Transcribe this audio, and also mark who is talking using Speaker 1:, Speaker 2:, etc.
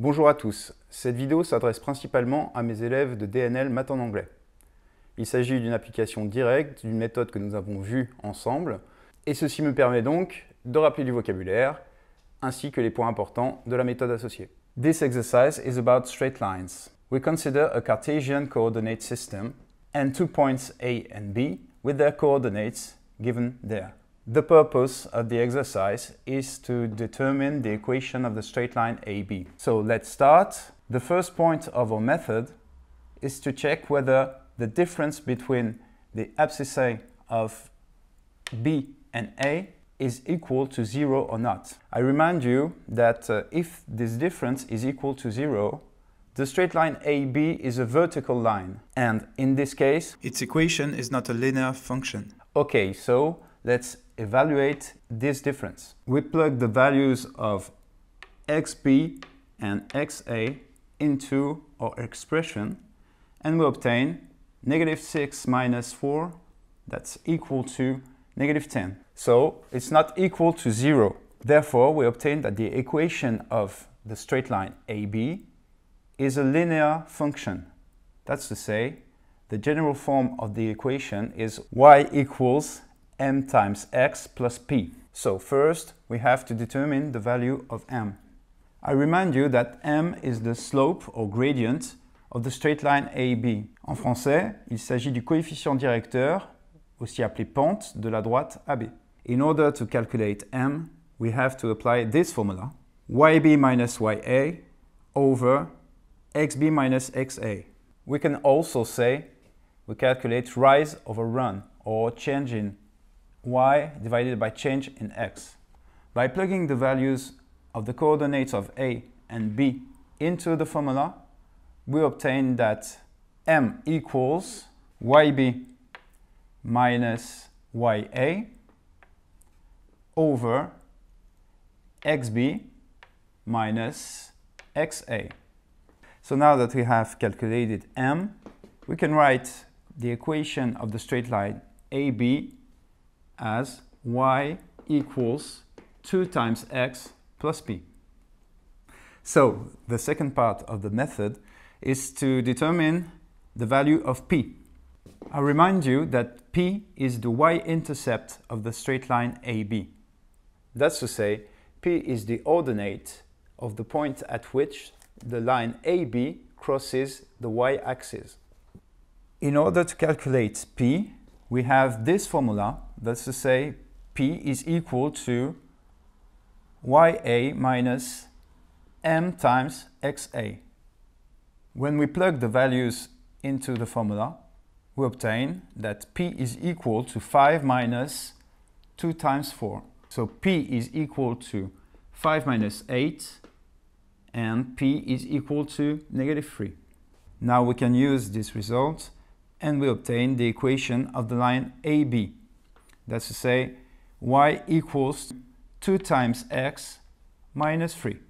Speaker 1: Bonjour à tous, cette vidéo s'adresse principalement à mes élèves de DNL Math en anglais. Il s'agit d'une application directe, d'une méthode que nous avons vue ensemble, et ceci me permet donc de rappeler du vocabulaire, ainsi que les points importants de la méthode associée. This exercise is about straight lines. We consider a Cartesian coordinate system and two points A and B with their coordinates given there. The purpose of the exercise is to determine the equation of the straight line AB. So let's start. The first point of our method is to check whether the difference between the abscissae of B and A is equal to zero or not. I remind you that uh, if this difference is equal to zero, the straight line AB is a vertical line. And in this case, its equation is not a linear function. Okay, so let's evaluate this difference. We plug the values of xb and xa into our expression and we obtain negative 6 minus 4 that's equal to negative 10. So it's not equal to 0. Therefore, we obtain that the equation of the straight line AB is a linear function. That's to say, the general form of the equation is y equals m times x plus p. So first, we have to determine the value of m. I remind you that m is the slope or gradient of the straight line AB. En français, il s'agit du coefficient directeur, aussi appelé pente, de la droite AB. In order to calculate m, we have to apply this formula, yb minus ya over xb minus xa. We can also say we calculate rise over run or change in y divided by change in x. By plugging the values of the coordinates of a and b into the formula, we obtain that m equals yb minus ya over xb minus xa. So now that we have calculated m, we can write the equation of the straight line AB as y equals 2 times x plus p. So the second part of the method is to determine the value of p. I remind you that p is the y-intercept of the straight line AB. That's to say, p is the ordinate of the point at which the line AB crosses the y-axis. In order to calculate p, we have this formula that's to say P is equal to YA minus M times XA. When we plug the values into the formula, we obtain that P is equal to 5 minus 2 times 4. So P is equal to 5 minus 8 and P is equal to negative 3. Now we can use this result and we obtain the equation of the line AB that's to say, y equals 2 times x minus 3.